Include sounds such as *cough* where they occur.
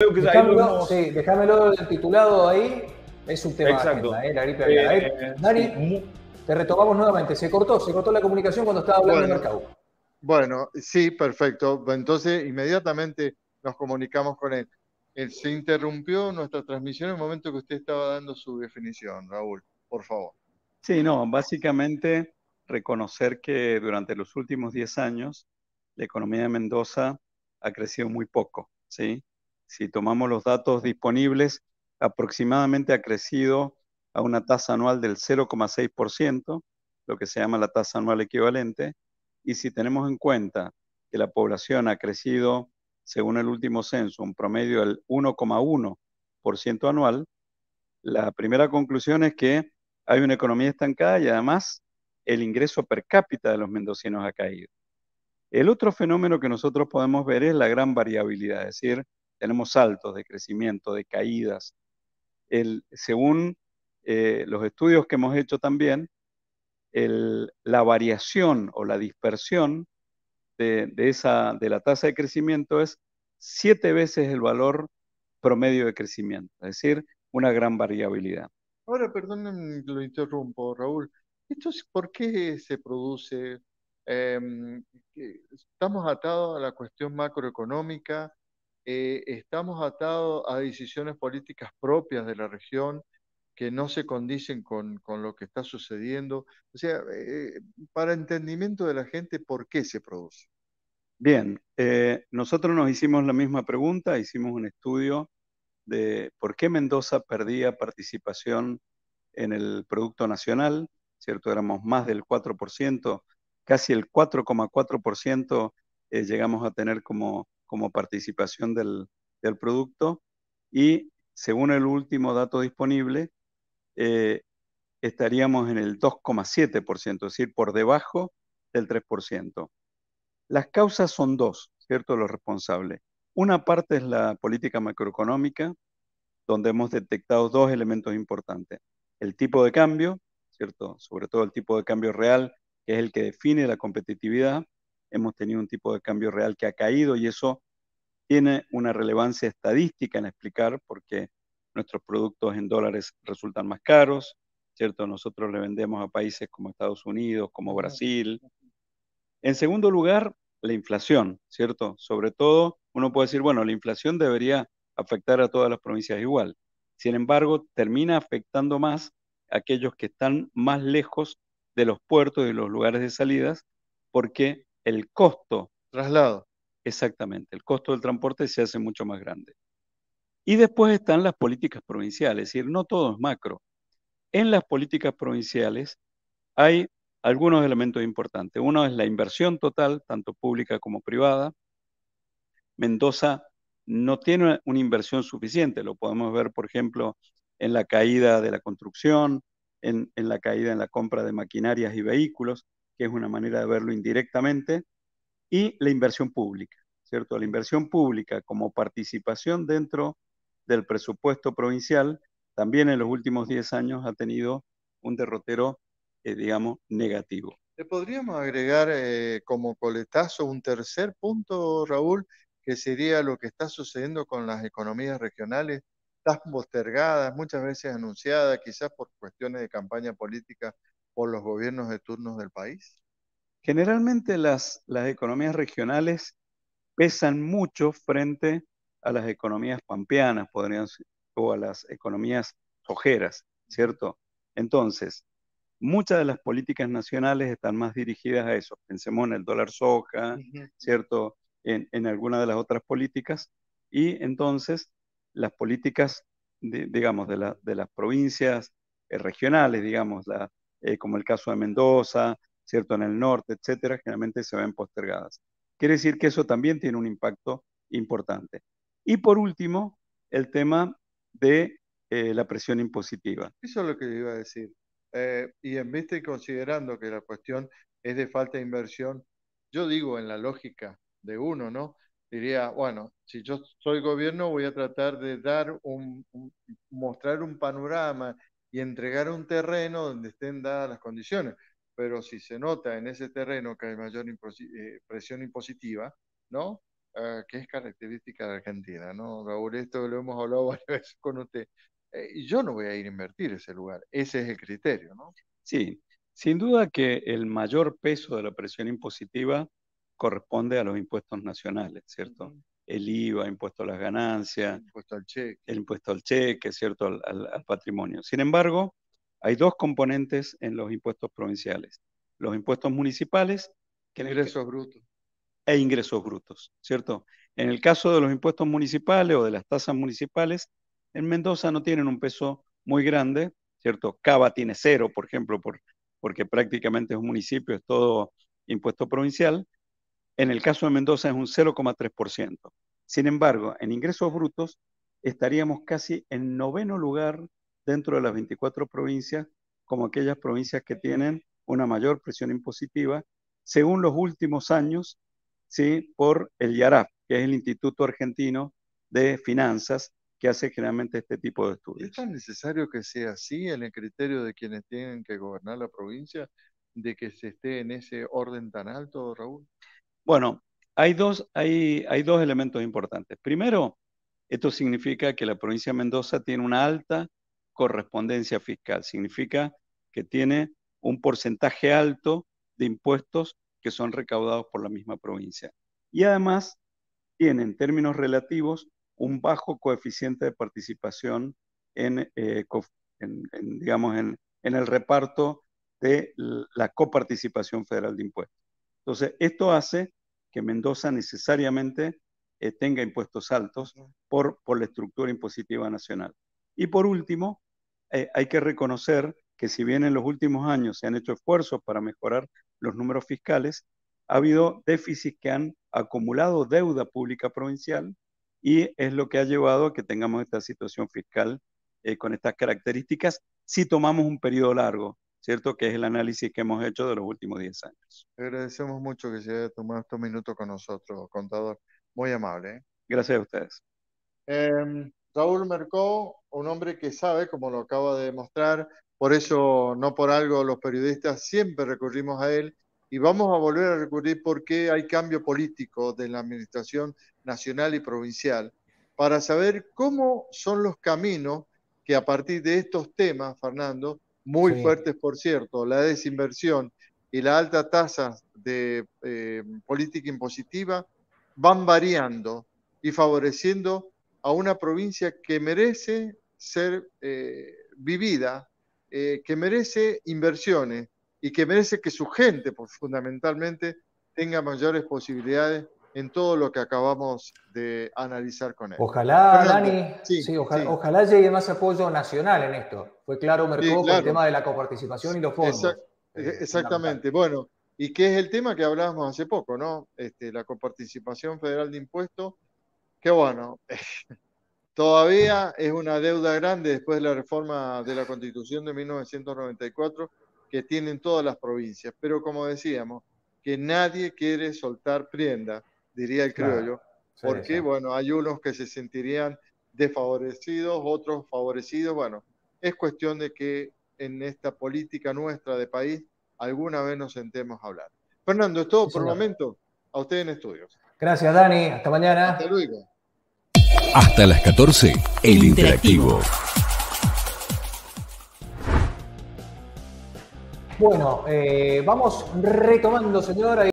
Creo sí, dejámelo titulado ahí, es un tema Exacto. Eh, la gripe eh, eh, Dani, te retomamos nuevamente. Se cortó, se cortó la comunicación cuando estaba hablando en el mercado. Bueno, sí, perfecto. Entonces, inmediatamente nos comunicamos con él. él. Se interrumpió nuestra transmisión en el momento que usted estaba dando su definición, Raúl, por favor. Sí, no, básicamente reconocer que durante los últimos 10 años la economía de Mendoza ha crecido muy poco, ¿sí? si tomamos los datos disponibles, aproximadamente ha crecido a una tasa anual del 0,6%, lo que se llama la tasa anual equivalente, y si tenemos en cuenta que la población ha crecido, según el último censo, un promedio del 1,1% anual, la primera conclusión es que hay una economía estancada y además el ingreso per cápita de los mendocinos ha caído. El otro fenómeno que nosotros podemos ver es la gran variabilidad, es decir, tenemos saltos de crecimiento, de caídas. según eh, los estudios que hemos hecho también, la variación o la dispersión de, esa, de la tasa de crecimiento es siete veces el valor promedio de crecimiento, es decir, una gran variabilidad. Ahora, perdónenme, lo interrumpo, Raúl. ¿Esto por qué se produce? Em, ¿Estamos atados a la cuestión macroeconómica? Eh, estamos atados a decisiones políticas propias de la región que no se condicen con, lo que está sucediendo. O sea, eh, para entendimiento de la gente, ¿por qué se produce? Bien, eh, nosotros nos hicimos la misma pregunta, hicimos un estudio de por qué Mendoza perdía participación en el Producto Nacional, ¿cierto? Éramos más del 4%, casi el 4,4% llegamos a tener como como participación del, producto y según el último dato disponible, eh, estaríamos en el 2,7%, es decir, por debajo del 3%. Las causas son dos, ¿cierto? Los responsables. Una parte es la política macroeconómica, donde hemos detectado dos elementos importantes. El tipo de cambio, ¿cierto? Sobre todo el tipo de cambio real, que es el que define la competitividad. Hemos tenido un tipo de cambio real que ha caído y eso tiene una relevancia estadística en explicar por qué nuestros productos en dólares resultan más caros, ¿cierto? Nosotros le vendemos a países como Estados Unidos, como Brasil. En segundo lugar, la inflación, ¿cierto? Sobre todo, uno puede decir, bueno, la inflación debería afectar a todas las provincias igual. Sin embargo, termina afectando más a aquellos que están más lejos de los puertos y los lugares de salidas, porque el costo traslado Exactamente, el costo del transporte se hace mucho más grande. Y después están las políticas provinciales, es decir, no todo es macro. En las políticas provinciales hay algunos elementos importantes. Uno es la inversión total, tanto pública como privada. Mendoza no tiene una inversión suficiente, lo podemos ver, por ejemplo, en la caída de la construcción, en, en la caída en la compra de maquinarias y vehículos, que es una manera de verlo indirectamente, y la inversión pública, ¿cierto? La inversión pública como participación dentro del presupuesto provincial también en los últimos 10 años ha tenido un derrotero, eh, digamos, negativo. ¿Le podríamos agregar eh, como coletazo un tercer punto, Raúl, que sería lo que está sucediendo con las economías regionales, tan postergadas, muchas veces anunciadas, quizás por cuestiones de campaña política por los gobiernos de turnos del país? Generalmente las, economías regionales pesan mucho frente a las economías pampeanas, podrían o a las economías ojeras, ¿cierto? Entonces, muchas de las políticas nacionales están más dirigidas a eso. Pensemos en el dólar soja, ¿cierto? En, alguna de las otras políticas. Y entonces, las políticas, digamos, de, las provincias eh, regionales, digamos, eh, como el caso de Mendoza, ¿cierto? En el norte, etcétera, generalmente se ven postergadas. Quiere decir que eso también tiene un impacto importante. Y por último, el tema de eh, la presión impositiva. Eso es lo que yo iba a decir. Eh, y en vista de considerando que la cuestión es de falta de inversión, yo digo en la lógica de uno, ¿no? Diría, bueno, si yo soy gobierno voy a tratar de dar mostrar un panorama y entregar un terreno donde estén dadas las condiciones pero si se nota en ese terreno que hay mayor eh, presión impositiva, ¿no? Ah, que es característica de Argentina, ¿no? Raúl, esto lo hemos hablado *laughs* varias veces con usted. Eh, yo no voy a ir a invertir ese lugar, ese es el criterio, ¿no? Sí, sin duda que el mayor peso de la presión impositiva corresponde a los impuestos nacionales, ¿cierto? El IVA, impuesto a las ganancias, el impuesto al cheque, impuesto al cheque ¿cierto? al patrimonio. Sin embargo, hay dos componentes en los impuestos provinciales. Los impuestos municipales. Que ingresos brutos. E ingresos brutos, ¿cierto? En el caso de los impuestos municipales o de las tasas municipales, en Mendoza no tienen un peso muy grande, ¿cierto? Cava tiene cero, por ejemplo, por, porque prácticamente es un municipio, es todo impuesto provincial. En el caso de Mendoza es un 0,3%. Sin embargo, en ingresos brutos estaríamos casi en noveno lugar dentro de las 24 provincias como aquellas provincias que tienen una mayor presión impositiva, según los últimos años, ¿sí? por el IARAF, que es el Instituto Argentino de Finanzas, que hace generalmente este tipo de estudios. ¿Es tan necesario que sea así en el criterio de quienes tienen que gobernar la provincia, de que se esté en ese orden tan alto, Raúl? Bueno, hay dos, hay, hay dos elementos importantes. Primero, esto significa que la provincia de Mendoza tiene una alta correspondencia fiscal. Significa que tiene un porcentaje alto de impuestos que son recaudados por la misma provincia. Y además tiene en términos relativos un bajo coeficiente de participación en, eh, digamos, en, el reparto de la coparticipación federal de impuestos. Entonces, esto hace que Mendoza necesariamente eh, tenga impuestos altos por, por la estructura impositiva nacional. Y por último, eh, hay que reconocer que si bien en los últimos años se han hecho esfuerzos para mejorar los números fiscales, ha habido déficits que han acumulado deuda pública provincial y es lo que ha llevado a que tengamos esta situación fiscal eh, con estas características si tomamos un periodo largo, ¿cierto? Que es el análisis que hemos hecho de los últimos 10 años. Agradecemos mucho que se haya tomado estos minutos con nosotros, contador. Muy amable. ¿eh? Gracias a ustedes. Eh, Raúl Mercó, un hombre que sabe, como lo acaba de demostrar, por eso no por algo los periodistas siempre recurrimos a él y vamos a volver a recurrir porque hay cambio político de la administración nacional y provincial para saber cómo son los caminos que a partir de estos temas, Fernando, muy fuertes por cierto, la desinversión y la alta tasa de eh, política impositiva, van variando y favoreciendo a una provincia que merece ser eh, vivida, eh, que merece inversiones y que merece que su gente, fundamentalmente, tenga mayores posibilidades en todo lo que acabamos de analizar con él. Ojalá, Dani, sí, ojalá, llegue más apoyo nacional en esto. Fue claro me el tema de la coparticipación y los fondos. Eh, e-, exactamente, bueno, y que es el tema que hablábamos hace poco, ¿no? Este, la coparticipación federal de impuestos que bueno, *laughs* todavía es una deuda grande después de la reforma de la Constitución de 1994 que tienen todas las provincias. Pero como decíamos, que nadie quiere soltar prenda, diría el criollo, porque bueno, hay unos que se sentirían desfavorecidos, otros favorecidos. Bueno, es cuestión de que en esta política nuestra de país alguna vez nos sentemos a hablar. Fernando, es todo por el momento. A usted en estudios. Gracias, Dani. Hasta mañana. Hasta luego. Hasta las 14, El Interactivo. Bueno, eh, vamos retomando, señora.